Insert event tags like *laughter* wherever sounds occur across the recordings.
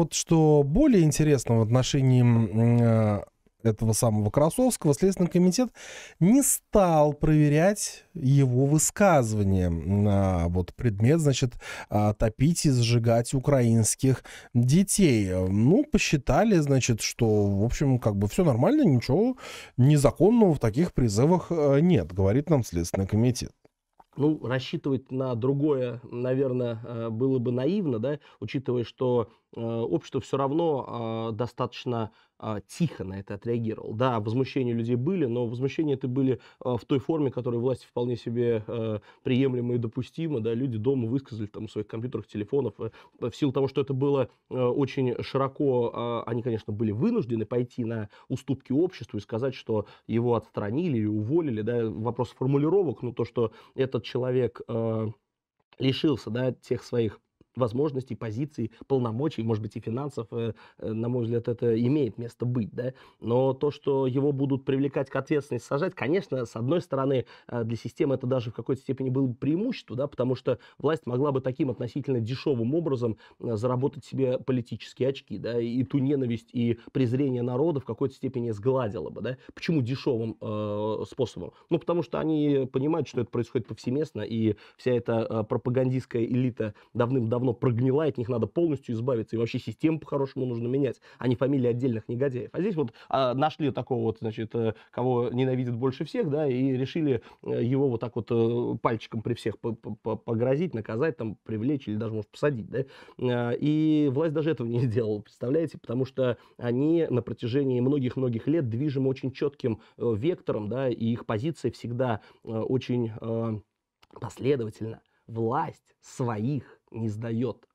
Вот что более интересно в отношении э, этого самого Красовского, Следственный комитет не стал проверять его высказывания на вот предмет, значит, а, топить и сжигать украинских детей. Ну, посчитали, значит, что, в общем, как бы все нормально, ничего незаконного в таких призывах э, нет, говорит нам Следственный комитет ну, рассчитывать на другое, наверное, э, было бы наивно, да, учитывая, что э, общество все равно а, достаточно а, тихо на это отреагировал. Да, возмущения людей были, но возмущения это были а, в той форме, которая власти вполне себе а, и допустима. Да, люди дома высказали там в своих компьютерах, телефонов. Э, в силу того, что это было а, очень широко, они, конечно, были вынуждены пойти на уступки обществу и сказать, что его отстранили или уволили. Да, вопрос формулировок, но то, что этот человек... лишился да, тех своих возможностей, позиций, полномочий, может быть, и финансов, э, э, на мой взгляд, это имеет место быть, да, но то, что его будут привлекать к ответственности, сажать, конечно, с одной стороны, э, для системы это даже в какой-то степени было бы преимущество, да, потому что власть могла бы таким относительно дешевым образом заработать себе политические очки, да, и ту ненависть и презрение народа в какой-то степени сгладила бы, да. Почему дешевым э, способом? Ну, потому что они понимают, что это происходит повсеместно, и вся эта пропагандистская элита давным-давно давно прогнила, от них надо полностью избавиться, и вообще систему по-хорошему нужно менять, а не фамилии отдельных негодяев. А здесь вот а, нашли такого вот, значит, э, кого ненавидят больше всех, да, и решили э, его вот так вот э, пальчиком при всех погрозить, наказать, там, привлечь или даже, может, посадить, да. И власть даже этого не сделала, представляете, потому что они на протяжении многих-многих лет движим очень четким вектором, да, и их позиция всегда очень последовательно власть своих не сдает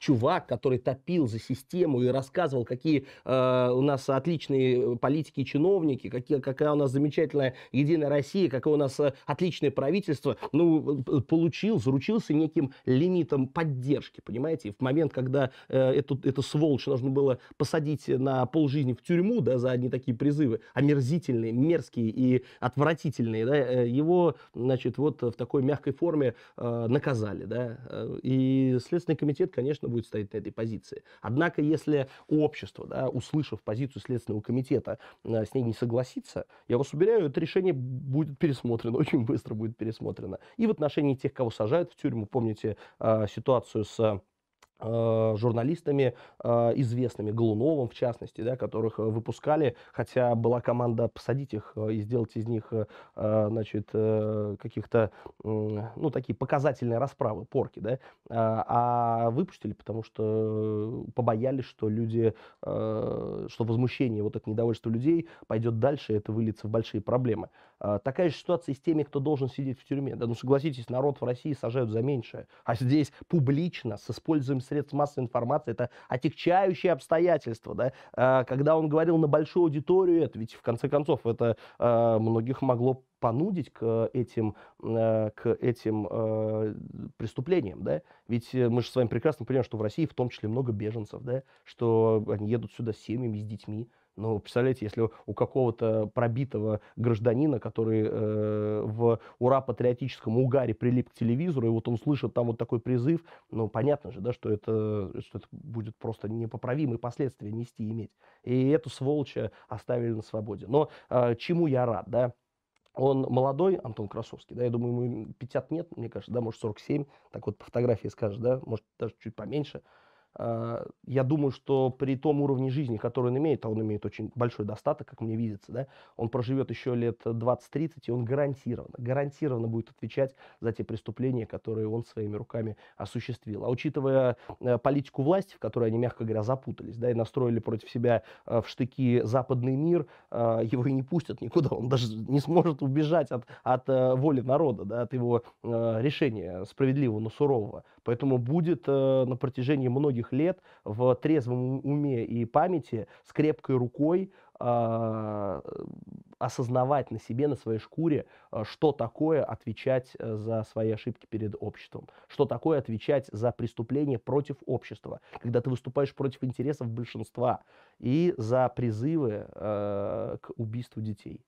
чувак, который топил за систему и рассказывал, какие э, у нас отличные э, политики и чиновники, какие, какая у нас замечательная Единая Россия, какое у нас э, отличное правительство, ну, э, получил, заручился неким лимитом поддержки, понимаете? в момент, когда э, эту, эту сволочь нужно было посадить на полжизни в тюрьму, да, за одни такие призывы, омерзительные, мерзкие и отвратительные, да, его, значит, вот в такой мягкой форме э, наказали, да, и Следственный комитет, конечно, будет стоять на этой позиции. Однако, если общество, да, услышав позицию Следственного комитета, э, с ней не согласится, я вас уверяю, это решение будет пересмотрено, *laughs* очень быстро будет пересмотрено. И в отношении тех, кого сажают в тюрьму, помните э, ситуацию с Э, журналистами э, известными, Глуновым в частности, да, которых э, выпускали, хотя была команда посадить их и сделать из них значит, каких-то, ну, такие показательные расправы, порки, да, а выпустили, потому что побоялись, что люди, что возмущение, вот это недовольство людей пойдет дальше, это выльется в большие проблемы. Такая же ситуация и с теми, кто должен сидеть в тюрьме, да, ну, согласитесь, народ в России сажают за меньшее, а здесь публично с использованием средств массовой информации, это отягчающие обстоятельства, да, а, когда он говорил на большую аудиторию, это ведь в конце концов это а, многих могло понудить к э, этим, э, к этим э, преступлениям, да? Ведь мы же с вами прекрасно понимаем, что в России в том числе много беженцев, да? Что они едут сюда с семьями, с детьми, но ну, представляете, если у какого-то пробитого гражданина, который э, в ура-патриотическом угаре прилип к телевизору, и вот он слышит там вот такой призыв, ну, понятно же, да, что это, что это будет просто непоправимые последствия нести и иметь. И эту сволочь э, оставили на свободе. Но э, чему я рад, да? Он молодой, Антон Красовский, да, я думаю, ему 50 нет, мне кажется, да, может, 47, так вот по фотографии скажешь, да, может, даже чуть поменьше. Э, я думаю, что при том уровне жизни, который он имеет, а он имеет очень большой достаток, как мне видится, да, он проживет еще лет 20-30, и он гарантированно, гарантированно будет отвечать за те преступления, которые он своими руками осуществил. А учитывая э, политику власти, в которой они, мягко говоря, запутались, да, и настроили против себя э, в штыки западный мир, его и не пустят никуда, он даже не сможет убежать от, от воли народа, да, от его решения справедливого, но сурового. Поэтому будет на протяжении многих многих лет в трезвом уме и памяти с крепкой рукой а, осознавать на себе, на своей шкуре, а, что такое отвечать э, за свои ошибки перед обществом, что такое отвечать за преступление против общества, когда ты выступаешь против интересов большинства и за призывы э, к убийству детей.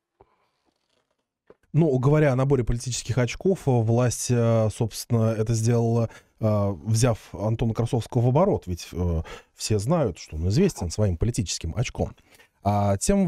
Ну, говоря о наборе политических очков, э, власть, э, собственно, это сделала, э, взяв Антона Красовского в оборот, ведь все знают, что он известен своим политическим очком. А тем